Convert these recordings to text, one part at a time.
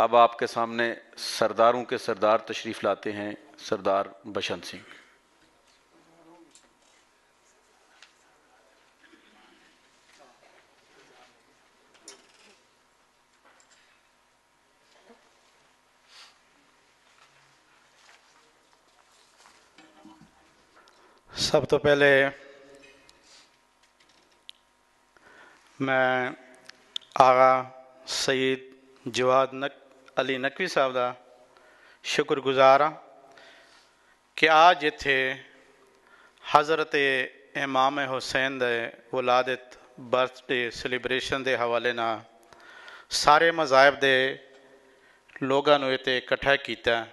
अब आपके सामने सरदारों के सरदार तशरीफ लाते हैं सरदार बशंत सिंह सब तो पहले मैं आगा सईद जवाद नक ਅਲੀ ਨਕਵੀ ਸਾਹਿਬ ਦਾ ਸ਼ੁਕਰਗੁਜ਼ਾਰ ਹਾਂ ਕਿ ਅੱਜ ਇੱਥੇ ਹਜ਼ਰਤ ਇਮਾਮ ਹੁਸੈਨ ਦੇ ਵਲਾਦਤ ਬਰਥਡੇ ਸੈਲੀਬ੍ਰੇਸ਼ਨ ਦੇ ਹਵਾਲੇ ਨਾਲ ਸਾਰੇ ਮਜ਼ਾਇਬ ਦੇ ਲੋਕਾਂ ਨੂੰ ਇੱਥੇ ਇਕੱਠਾ ਕੀਤਾ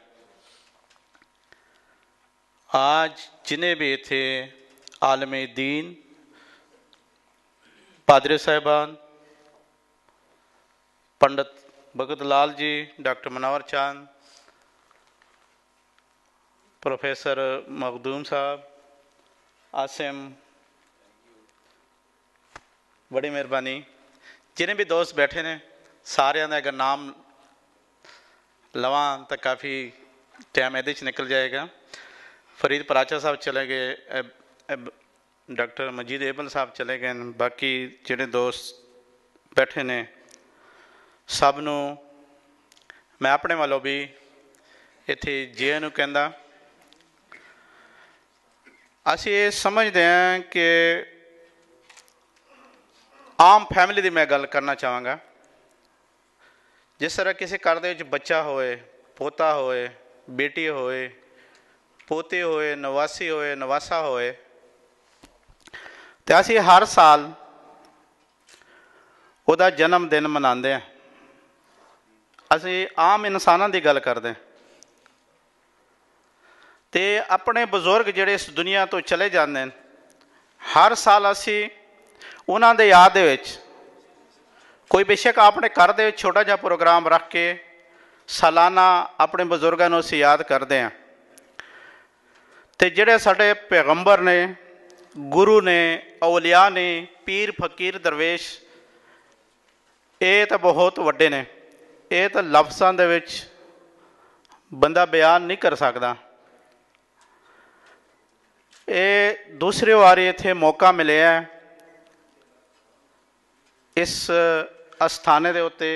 ਅੱਜ ਜਿਨੇ ਵੀ ਇੱਥੇ ਆਲਮੇ ਦੀਨ ਪਾਦਰੀ ਸਾਹਿਬਾਨ ਪੰਡਤ भगत लाल जी डॉक्टर मनोहर चांद प्रोफेसर मखदूम साहब आसिम बड़ी मेहरबानी जिन्हें भी दोस्त बैठे ने सारे का अगर नाम लव तो काफ़ी टाइम ये निकल जाएगा फरीद पराचा साहब चले गए डॉक्टर मजीद एबल साहब चले गए बाकी जोड़े दोस्त बैठे ने ਸਭ ਨੂੰ ਮੈਂ ਆਪਣੇ ਵੱਲੋਂ ਵੀ ਇੱਥੇ ਜੀਆਂ ਨੂੰ ਕਹਿੰਦਾ ਅਸੀਂ ਇਹ ਸਮਝਦੇ ਹਾਂ ਕਿ ਆਮ ਫੈਮਿਲੀ ਦੀ ਮੈਂ ਗੱਲ ਕਰਨਾ ਚਾਹਾਂਗਾ ਜਿਸ ਤਰ੍ਹਾਂ ਕਿਸੇ ਘਰ ਦੇ ਵਿੱਚ ਬੱਚਾ ਹੋਏ ਪੋਤਾ ਹੋਏ ਬੇਟੀ ਹੋਏ ਪੋਤੇ ਹੋਏ ਨਵਾਸੀ ਹੋਏ ਨਵਾਸਾ ਹੋਏ ਤੇ ਅਸੀਂ ਹਰ ਸਾਲ ਉਹਦਾ ਜਨਮ ਦਿਨ ਮਨਾਉਂਦੇ ਆ ਅਸੀਂ ਆਮ ਇਨਸਾਨਾਂ ਦੀ ਗੱਲ ਕਰਦੇ ਤੇ ਆਪਣੇ ਬਜ਼ੁਰਗ ਜਿਹੜੇ ਇਸ ਦੁਨੀਆ ਤੋਂ ਚਲੇ ਜਾਂਦੇ ਨੇ ਹਰ ਸਾਲ ਅਸੀਂ ਉਹਨਾਂ ਦੇ ਯਾਦ ਦੇ ਵਿੱਚ ਕੋਈ ਬੇਸ਼ੱਕ ਆਪਣੇ ਘਰ ਦੇ ਵਿੱਚ ਛੋਟਾ ਜਿਹਾ ਪ੍ਰੋਗਰਾਮ ਰੱਖ ਕੇ ਸਾਲਾਨਾ ਆਪਣੇ ਬਜ਼ੁਰਗਾਂ ਨੂੰ ਅਸੀਂ ਯਾਦ ਕਰਦੇ ਹਾਂ ਤੇ ਜਿਹੜੇ ਸਾਡੇ ਪੈਗੰਬਰ ਨੇ ਗੁਰੂ ਨੇ ਔਲੀਆ ਨੇ ਪੀਰ ਫਕੀਰ ਦਰਵੇਸ਼ ਇਹ ਤਾਂ ਬਹੁਤ ਵੱਡੇ ਨੇ ਇਹ ਤਾਂ ਲਫ਼ਜ਼ਾਂ ਦੇ ਵਿੱਚ ਬੰਦਾ ਬਿਆਨ ਨਹੀਂ ਕਰ ਸਕਦਾ ਇਹ ਦੂਸਰੇ ਵਾਰੀ ਇੱਥੇ ਮੌਕਾ ਮਿਲਿਆ ਇਸ ਅਸਥਾਨੇ ਦੇ ਉੱਤੇ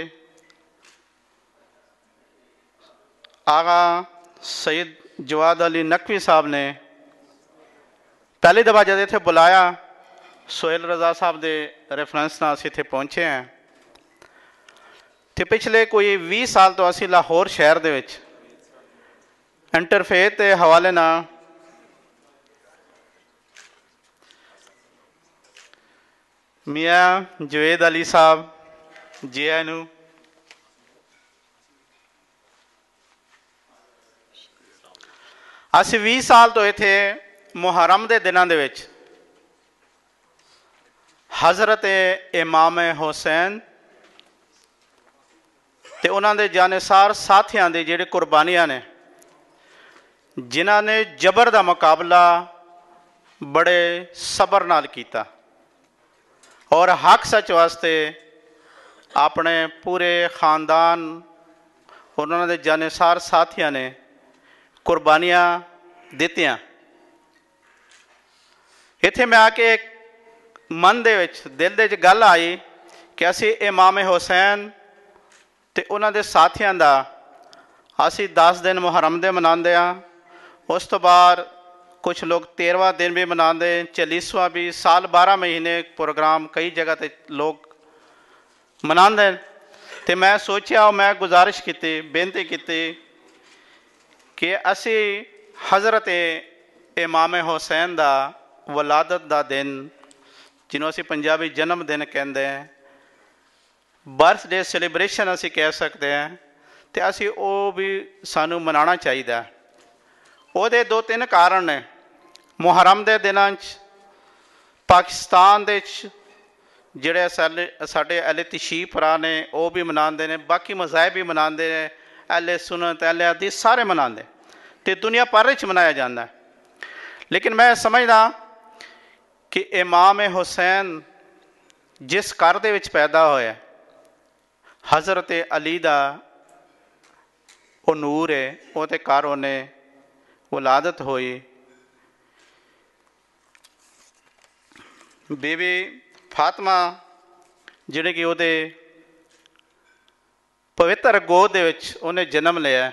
ਆਗਾ ਸੈਦ ਜਵਾਦ ਅਲੀ ਨਕਵੀ ਸਾਹਿਬ ਨੇ ਪਹਿਲੀ ਦਫਾ ਜਦ ਇੱਥੇ ਬੁਲਾਇਆ ਸੋਹਿਲ ਰਜ਼ਾ ਸਾਹਿਬ ਦੇ ਰੈਫਰੈਂਸ ਨਾਲ ਅਸੀਂ ਇੱਥੇ ਪਹੁੰਚੇ ਹਾਂ ਤੇ ਪਿਛਲੇ ਕੋਈ 20 ਸਾਲ ਤੋਂ ਅਸੀਂ ਲਾਹੌਰ ਸ਼ਹਿਰ ਦੇ ਵਿੱਚ ਇੰਟਰਫੇਥ ਦੇ ਹਵਾਲੇ ਨਾਲ ਮੀਆਂ ਜਵੇਦ ਅਲੀ ਸਾਹਿਬ ਜੀ ਨੂੰ ਅਸੀਂ 20 ਸਾਲ ਤੋਂ ਇੱਥੇ ਮੁਹਰਮ ਦੇ ਦਿਨਾਂ ਦੇ ਵਿੱਚ حضرت امام حسین ਤੇ ਉਹਨਾਂ ਦੇ ਜਾਨਸਾਰ ਸਾਥੀਆਂ ਦੇ ਜਿਹੜੇ ਕੁਰਬਾਨੀਆਂ ਨੇ ਜਿਨ੍ਹਾਂ ਨੇ ਜ਼ਬਰ ਦਾ ਮੁਕਾਬਲਾ ਬੜੇ ਸਬਰ ਨਾਲ ਕੀਤਾ ਔਰ ਹੱਕ ਸੱਚ ਵਾਸਤੇ ਆਪਣੇ ਪੂਰੇ ਖਾਨਦਾਨ ਉਹਨਾਂ ਦੇ ਜਾਨਸਾਰ ਸਾਥੀਆਂ ਨੇ ਕੁਰਬਾਨੀਆਂ ਦਿੱਤੀਆਂ ਇੱਥੇ ਮੈਂ ਆ ਕੇ ਮਨ ਦੇ ਵਿੱਚ ਦਿਲ ਦੇ ਵਿੱਚ ਗੱਲ ਆਈ ਕਿ ਅਸੀਂ ਇਮਾਮ ਹੁਸੈਨ ਤੇ ਉਹਨਾਂ ਦੇ ਸਾਥੀਆਂ ਦਾ ਅਸੀਂ 10 ਦਿਨ ਮੁਹਰਮ ਦੇ ਮਨਾਉਂਦੇ ਆ ਉਸ ਤੋਂ ਬਾਅਦ ਕੁਝ ਲੋਕ 13ਵਾਂ ਦਿਨ ਵੀ ਮਨਾਉਂਦੇ 40ਵਾਂ ਵੀ ਸਾਲ 12 ਮਹੀਨੇ ਪ੍ਰੋਗਰਾਮ ਕਈ ਜਗ੍ਹਾ ਤੇ ਲੋਕ ਮਨਾਉਂਦੇ ਤੇ ਮੈਂ ਸੋਚਿਆ ਮੈਂ ਗੁਜ਼ਾਰਿਸ਼ ਕੀਤੀ ਬੇਨਤੀ ਕੀਤੀ ਕਿ ਅਸੀਂ حضرت ਇਮਾਮ ਹੁਸੈਨ ਦਾ ولادت ਦਾ ਦਿਨ ਜਿਹਨੂੰ ਅਸੀਂ ਪੰਜਾਬੀ ਜਨਮ ਦਿਨ ਕਹਿੰਦੇ ਆ ਬਰਥਡੇ ਸੈਲੀਬ੍ਰੇਸ਼ਨ ਅਸੀਂ ਕਹਿ ਸਕਦੇ ਹਾਂ ਤੇ ਅਸੀਂ ਉਹ ਵੀ ਸਾਨੂੰ ਮਨਾਉਣਾ ਚਾਹੀਦਾ ਉਹਦੇ ਦੋ ਤਿੰਨ ਕਾਰਨ ਨੇ ਮੁਹਰਮ ਦੇ ਦਿਨਾਂ 'ਚ ਪਾਕਿਸਤਾਨ ਦੇ ਵਿੱਚ ਜਿਹੜੇ ਸਾਡੇ ਅਲੇ ਤਸ਼ੀਫਰਾ ਨੇ ਉਹ ਵੀ ਮਨਾਉਂਦੇ ਨੇ ਬਾਕੀ ਮਜ਼ਾਹਿਬ ਵੀ ਮਨਾਉਂਦੇ ਨੇ ਅਲੇ ਸੁਨਨਤ ਅਲੇ ਆਦੀ ਸਾਰੇ ਮਨਾਉਂਦੇ ਤੇ ਦੁਨੀਆ ਪਰ ਵਿੱਚ ਮਨਾਇਆ ਜਾਂਦਾ ਲੇਕਿਨ ਮੈਂ ਸਮਝਦਾ ਕਿ ਇਮਾਮ ਹੁਸੈਨ ਜਿਸ ਘਰ ਦੇ ਵਿੱਚ ਪੈਦਾ ਹੋਇਆ ਹਜ਼ਰਤ ਅਲੀ ਦਾ ਉਹ ਨੂਰ ਹੈ ਉਹ ਤੇ ਘਰ ਉਹਨੇ ਔਲਾਦਤ ਹੋਈ ਬੀਬੀ ਫਾਤਮਾ ਜਿਹੜੇ ਕਿ ਉਹਦੇ ਪਵਿੱਤਰ ਗੋਦ ਦੇ ਵਿੱਚ ਉਹਨੇ ਜਨਮ ਲਿਆ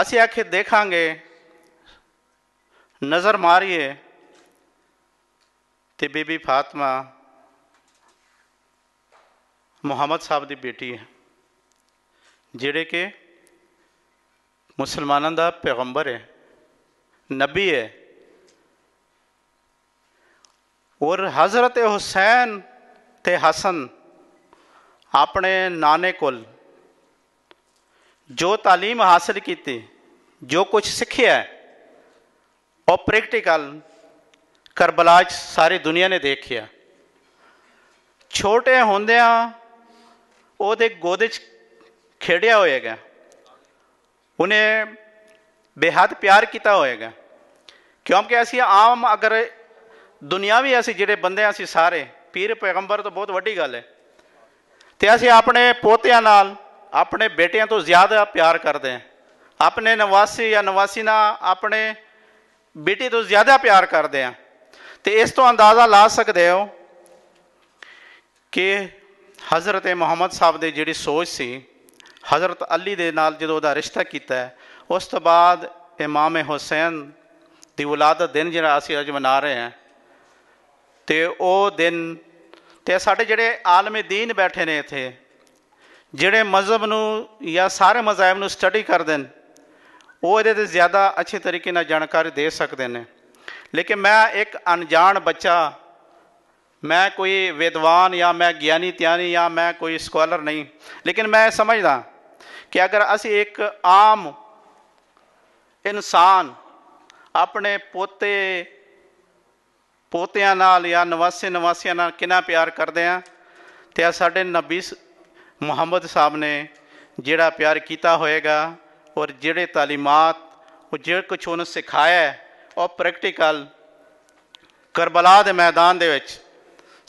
ਅਸੀਂ ਆਖੇ ਦੇਖਾਂਗੇ ਨਜ਼ਰ ਮਾਰੀਏ ਤੇ ਬੀਬੀ ਫਾਤਮਾ ਮੁਹੰਮਦ साहब की बेटी है जेडे ਕਿ ਮੁਸਲਮਾਨਾਂ ਦਾ ਪੈਗੰਬਰ ਹੈ ਨਬੀ ਹੈ और हज़रत हुसैन ते हसन अपने नाने को जो तालीम हासिल की जो कुछ सीखे और प्रैक्टिकल करबलाज सारी दुनिया ने देखिया छोटे होंदया ਉਹਦੇ ਗੋਦੇ 'ਚ ਖੇੜਿਆ ਹੋਏਗਾ ਉਹਨੇ ਬੇहद ਪਿਆਰ ਕੀਤਾ ਹੋਏਗਾ ਕਿਉਂਕਿ ਅਸੀਂ ਆਮ ਅਗਰ ਦੁਨਿਆਵੀ ਅਸੀਂ ਜਿਹੜੇ ਬੰਦੇ ਅਸੀਂ ਸਾਰੇ ਪੀਰ ਪੈਗੰਬਰ ਤੋਂ ਬਹੁਤ ਵੱਡੀ ਗੱਲ ਹੈ ਤੇ ਅਸੀਂ ਆਪਣੇ ਪੋਤਿਆਂ ਨਾਲ ਆਪਣੇ ਬੇਟਿਆਂ ਤੋਂ ਜ਼ਿਆਦਾ ਪਿਆਰ ਕਰਦੇ ਆ ਆਪਣੇ ਨਿਵਾਸੀ ਜਾਂ ਨਿਵਾਸੀ ਨਾਲ ਆਪਣੇ ਬੇਟੇ ਤੋਂ ਜ਼ਿਆਦਾ ਪਿਆਰ ਕਰਦੇ ਆ ਤੇ ਇਸ ਤੋਂ ਅੰਦਾਜ਼ਾ ਲਾ ਸਕਦੇ ਹੋ ਕਿ ਹਜ਼ਰਤ ਮੁਹੰਮਦ ਸਾਹਿਬ ਦੇ ਜਿਹੜੀ ਸੋਚ ਸੀ ਹਜ਼ਰਤ ਅਲੀ ਦੇ ਨਾਲ ਜਦੋਂ ਉਹਦਾ ਰਿਸ਼ਤਾ ਕੀਤਾ ਉਸ ਤੋਂ ਬਾਅਦ ਇਮਾਮ ਹੁਸੈਨ ਦੀ ਔਲਾਦ ਦਿਨ ਜਿਹੜਾ ਅਸੀਂ ਅੱਜ ਮਨਾ ਰਹੇ ਹਾਂ ਤੇ ਉਹ ਦਿਨ ਤੇ ਸਾਡੇ ਜਿਹੜੇ ਆਲਮੀ دین ਬੈਠੇ ਨੇ ਇੱਥੇ ਜਿਹੜੇ ਮਜ਼ਹਬ ਨੂੰ ਜਾਂ ਸਾਰੇ ਮਜ਼ਾਇਬ ਨੂੰ ਸਟੱਡੀ ਕਰਦੇ ਨੇ ਉਹ ਇਹਦੇ ਤੇ ਜ਼ਿਆਦਾ ਅੱਛੇ ਤਰੀਕੇ ਨਾਲ ਜਾਣਕਾਰੀ ਦੇ ਸਕਦੇ ਨੇ ਲੇਕਿਨ ਮੈਂ ਇੱਕ ਅਣਜਾਣ ਬੱਚਾ ਮੈਂ ਕੋਈ ਵਿਦਵਾਨ ਜਾਂ ਮੈਂ ਗਿਆਨੀ ਤਿਆਨੀ ਜਾਂ ਮੈਂ ਕੋਈ ਸਕਾਲਰ ਨਹੀਂ ਲੇਕਿਨ ਮੈਂ ਸਮਝਦਾ ਕਿ ਅਗਰ ਅਸੀਂ ਇੱਕ ਆਮ ਇਨਸਾਨ ਆਪਣੇ ਪੋਤੇ ਪੋਤਿਆਂ ਨਾਲ ਜਾਂ ਨਵਾਸੇ ਨਵਾਸੀਆਂ ਨਾਲ ਕਿੰਨਾ ਪਿਆਰ ਕਰਦੇ ਆ ਤੇ ਆ ਸਾਡੇ ਨਬੀ ਮੁਹੰਮਦ ਸਾਹਿਬ ਨੇ ਜਿਹੜਾ ਪਿਆਰ ਕੀਤਾ ਹੋਏਗਾ ਔਰ ਜਿਹੜੇ ਤਾਲੀਮਾਤ ਉਹ ਜਿਹੜਾ ਕੁਝ ਉਹਨੇ ਸਿਖਾਇਆ ਉਹ ਪ੍ਰੈਕਟੀਕਲ ਕਰਬਲਾ ਦੇ ਮੈਦਾਨ ਦੇ ਵਿੱਚ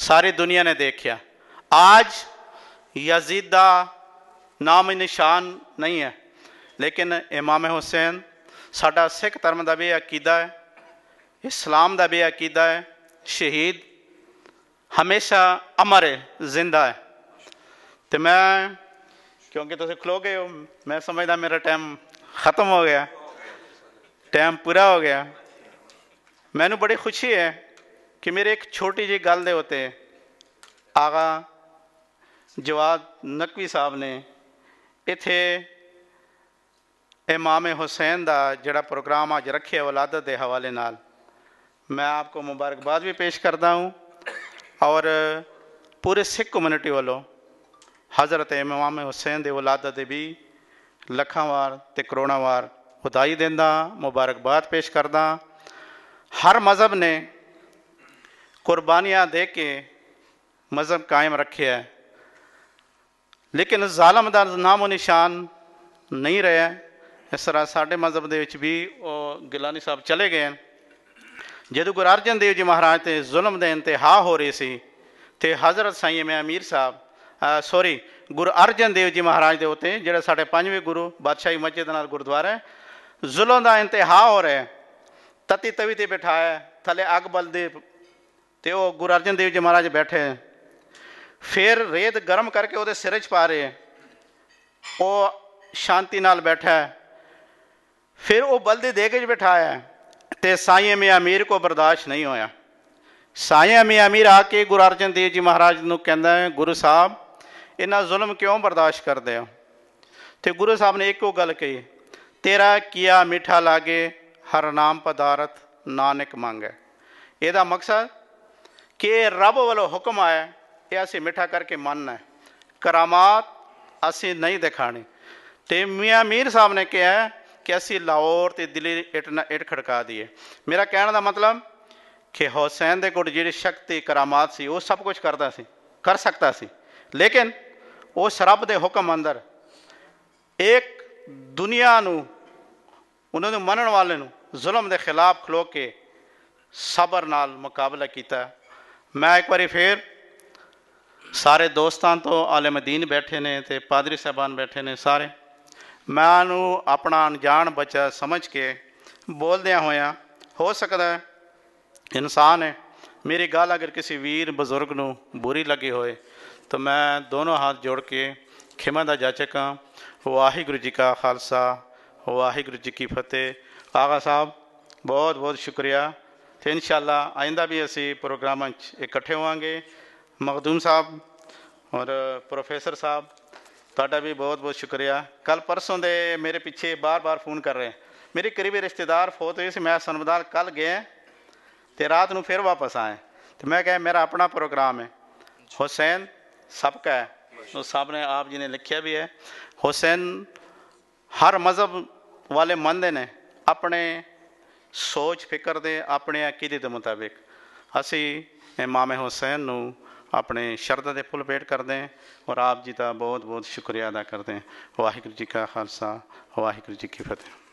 सारी दुनिया ने देखा आज यजीदा नाम निशान नहीं है लेकिन इमाम हुसैन साडा सिख धर्म का भी अकीदा है इस्लाम का भी अकीदा है शहीद हमेशा अमर है जिंदा है तो मैं क्योंकि तुम खलो गए हो मैं समझदा मेरा टाइम खत्म हो गया टाइम पूरा हो गया मैनू बड़ी खुशी है ਕਿ ਮੇਰੇ ਇੱਕ ਛੋਟੀ ਜਿਹੀ ਗੱਲ ਦੇ ਉੱਤੇ ਆਗਾ ਜਵਾਦ ਨਕਵੀ ਸਾਹਿਬ ਨੇ ਇਥੇ ਇਮਾਮ ਹੁਸੈਨ ਦਾ ਜਿਹੜਾ ਪ੍ਰੋਗਰਾਮ ਅੱਜ ਰੱਖਿਆ ਵਲਾਦਤ ਦੇ ਹਵਾਲੇ ਨਾਲ ਮੈਂ ਆਪਕੋ ਮੁਬਾਰਕਬਾਦ ਵੀ ਪੇਸ਼ ਕਰਦਾ ਹਾਂ ਔਰ ਪੂਰੇ ਸਿੱਖ ਕਮਿਊਨਿਟੀ ਵੱਲੋਂ ਹਜ਼ਰਤ ਇਮਾਮ ਹੁਸੈਨ ਦੇ ਵਲਾਦਤ ਦੇ ਵੀ ਲੱਖਾਂ ਵਾਰ ਤੇ ਕਰੋੜਾਂ ਵਾਰ ਖੁਦਾਈ ਦਿੰਦਾ ਮੁਬਾਰਕਬਾਦ ਪੇਸ਼ ਕਰਦਾ ਹਰ ਮਜ਼ਹਬ ਨੇ ਕੁਰਬਾਨੀਆਂ ਦੇ ਕੇ ਮਜ਼ਹਬ ਕਾਇਮ ਰੱਖਿਆ ਹੈ ਲੇਕਿਨ ਜ਼ਾਲਮ ਦਾ ਨਾਮ ਉਹ ਨਿਸ਼ਾਨ ਨਹੀਂ ਰਿਹਾ ਇਸ ਤਰ੍ਹਾਂ ਸਾਡੇ ਮਜ਼ਹਬ ਦੇ ਵਿੱਚ ਵੀ ਉਹ ਗਿਲਾਨੀ ਸਾਹਿਬ ਚਲੇ ਗਏ ਜਦੋਂ ਗੁਰੂ ਅਰਜਨ ਦੇਵ ਜੀ ਮਹਾਰਾਜ ਤੇ ਜ਼ੁਲਮ ਦੇ ਇੰਤਹਾ ਹੋ ਰਹੀ ਸੀ ਤੇ ਹਜ਼ਰਤ ਸਾਈਂ ਮੈਂ ਅਮੀਰ ਸਾਹਿਬ ਸੌਰੀ ਗੁਰੂ ਅਰਜਨ ਦੇਵ ਜੀ ਮਹਾਰਾਜ ਦੇ ਉਤੇ ਜਿਹੜਾ ਸਾਡੇ ਪੰਜਵੇਂ ਗੁਰੂ ਬਾਦਸ਼ਾਹੀ ਮਸਜਿਦ ਨਾਲ ਗੁਰਦੁਆਰਾ ਜ਼ੁਲਮ ਦਾ ਇੰਤਹਾ ਹੋ ਰਿਹਾ ਤਤੀ ਤਵੀ ਤੇ ਬਿਠਾਇਆ ਥਲੇ ਅਗ ਬਲਦੇ ਤੇ ਉਹ ਗੁਰੂ ਅਰਜਨ ਦੇਵ ਜੀ ਮਹਾਰਾਜ ਬੈਠੇ ਫਿਰ ਰੇਤ ਗਰਮ ਕਰਕੇ ਉਹਦੇ ਸਿਰ 'ਚ ਪਾ ਰਹੇ ਉਹ ਸ਼ਾਂਤੀ ਨਾਲ ਬੈਠਾ ਹੈ ਫਿਰ ਉਹ ਬਲਦੇ ਦੇ ਕੇ ਬਿਠਾਇਆ ਤੇ ਸਾਈਂ ਮੇ ਅਮੀਰ ਕੋ ਬਰਦਾਸ਼ਤ ਨਹੀਂ ਹੋਇਆ ਸਾਈਂ ਮੇ ਅਮੀਰ ਆ ਕੇ ਗੁਰੂ ਅਰਜਨ ਦੇਵ ਜੀ ਮਹਾਰਾਜ ਨੂੰ ਕਹਿੰਦਾ ਹੈ ਗੁਰੂ ਸਾਹਿਬ ਇਹਨਾਂ ਜ਼ੁਲਮ ਕਿਉਂ ਬਰਦਾਸ਼ਤ ਕਰਦੇ ਹੋ ਤੇ ਗੁਰੂ ਸਾਹਿਬ ਨੇ ਇੱਕੋ ਗੱਲ ਕਹੀ ਤੇਰਾ ਕੀਆ ਮਿੱਠਾ ਲਾਗੇ ਹਰ ਨਾਮ ਪਦਾਰਥ ਨਾਨਕ ਮੰਗੇ ਇਹਦਾ ਮਕਸਦ ਕਿ ਰੱਬ ਵੱਲੋਂ ਹੁਕਮ ਆਇਆ ਇਹ ਅਸੀਂ ਮਿੱਠਾ ਕਰਕੇ ਮੰਨਣਾ ਹੈ ਕਰਾਮਾਤ ਅਸੀਂ ਨਹੀਂ ਦਿਖਾਣੀ ਤੇ ਮੀਆਂ ਮੀਰ ਸਾਹਿਬ ਨੇ ਕਿਹਾ ਕਿ ਅਸੀਂ ਲਾਹੌਰ ਤੇ ਦਿੱਲੀ ਇਟ ਇਟ ਖੜਕਾ ਦਈਏ ਮੇਰਾ ਕਹਿਣ ਦਾ ਮਤਲਬ ਕਿ ਹੁਸੈਨ ਦੇ ਕੋਲ ਜਿਹੜੀ ਸ਼ਕਤੀ ਕਰਾਮਾਤ ਸੀ ਉਹ ਸਭ ਕੁਝ ਕਰਦਾ ਸੀ ਕਰ ਸਕਦਾ ਸੀ ਲੇਕਿਨ ਉਹ ਸ਼ਰਬ ਦੇ ਹੁਕਮ ਅੰਦਰ ਇੱਕ ਦੁਨੀਆ ਨੂੰ ਉਹਨਾਂ ਨੂੰ ਮੰਨਣ ਵਾਲੇ ਨੂੰ ਜ਼ੁਲਮ ਦੇ ਖਿਲਾਫ ਖਲੋ ਕੇ ਸਬਰ ਨਾਲ ਮੁਕਾਬਲਾ ਕੀਤਾ ਮੈਂ ਇੱਕ ਵਾਰੀ ਫੇਰ ਸਾਰੇ ਦੋਸਤਾਂ ਤੋਂ ਆਲਮ ਦੀਨ ਬੈਠੇ ਨੇ ਤੇ ਪਾਦਰੀ ਸਾਹਿਬਾਨ ਬੈਠੇ ਨੇ ਸਾਰੇ ਮੈਂ ਨੂੰ ਆਪਣਾ ਅਣਜਾਣ ਬੱਚਾ ਸਮਝ ਕੇ ਬੋਲਦਿਆਂ ਹੋਇਆਂ ਹੋ ਸਕਦਾ ਹੈ ਇਨਸਾਨ ਹੈ ਮੇਰੀ ਗੱਲ ਅਗਰ ਕਿਸੇ ਵੀਰ ਬਜ਼ੁਰਗ ਨੂੰ ਬੁਰੀ ਲੱਗੀ ਹੋਏ ਤਾਂ ਮੈਂ ਦੋਨੋਂ ਹੱਥ ਜੋੜ ਕੇ ਖਿਮਾ ਦਾ ਜਾਚਕ ਹਾਂ ਵਾਹਿਗੁਰੂ ਜੀ ਕਾ ਖਾਲਸਾ ਵਾਹਿਗੁਰੂ ਜੀ ਕੀ ਫਤਿਹ ਆਗਾ ਸਾਹਿਬ ਬਹੁਤ ਬਹੁਤ ਸ਼ੁਕਰੀਆ ਤੇ ਇਨਸ਼ਾਅੱਲਾ ਆਇੰਦਾ ਵੀ ਅਸੀਂ ਪ੍ਰੋਗਰਾਮਾਂ 'ਚ ਇਕੱਠੇ ਹੋਵਾਂਗੇ ਮਖਦੂਮ ਸਾਹਿਬ ਔਰ ਪ੍ਰੋਫੈਸਰ ਸਾਹਿਬ ਤੁਹਾਡਾ ਵੀ ਬਹੁਤ ਬਹੁਤ ਸ਼ੁਕਰੀਆ ਕੱਲ ਪਰਸੋਂ ਦੇ ਮੇਰੇ ਪਿੱਛੇ ਬਾਰ-ਬਾਰ ਫੋਨ ਕਰ ਰਹੇ ਮੇਰੇ ਕਰੀਬੀ ਰਿਸ਼ਤੇਦਾਰ ਫੋਤ ਹੋਏ ਸੀ ਮੈਂ ਸੰਵਦਾਲ ਕੱਲ ਗਏ ਤੇ ਰਾਤ ਨੂੰ ਫਿਰ ਵਾਪਸ ਆਏ ਤੇ ਮੈਂ ਕਿਹਾ ਮੇਰਾ ਆਪਣਾ ਪ੍ਰੋਗਰਾਮ ਹੈ ਹੁਸੈਨ ਸਬਕਾ ਹੈ ਉਹ ਨੇ ਆਪ ਜੀ ਨੇ ਲਿਖਿਆ ਵੀ ਹੈ ਹੁਸੈਨ ਹਰ ਮਜ਼ਹਬ ਵਾਲੇ ਮੰਦੇ ਨੇ ਆਪਣੇ ਸੋਚ ਫਿਕਰ ਦੇ ਆਪਣੇ ਅਕੀਦੇ ਦੇ ਮੁਤਾਬਿਕ ਅਸੀਂ ਇਮਾਮ ਹੁਸੈਨ ਨੂੰ ਆਪਣੇ ਸ਼ਰਧਾ ਦੇ ਫੁੱਲ ਭੇਟ ਕਰਦੇ ਹਾਂ ਔਰ ਆਪ ਜੀ ਦਾ ਬਹੁਤ ਬਹੁਤ ਸ਼ੁਕਰੀਆ ਅਦਾ ਕਰਦੇ ਹਾਂ ਵਾਹਿਗੁਰੂ ਜੀ ਕਾ ਖਾਲਸਾ ਵਾਹਿਗੁਰੂ ਜੀ ਕੀ ਫਤਿਹ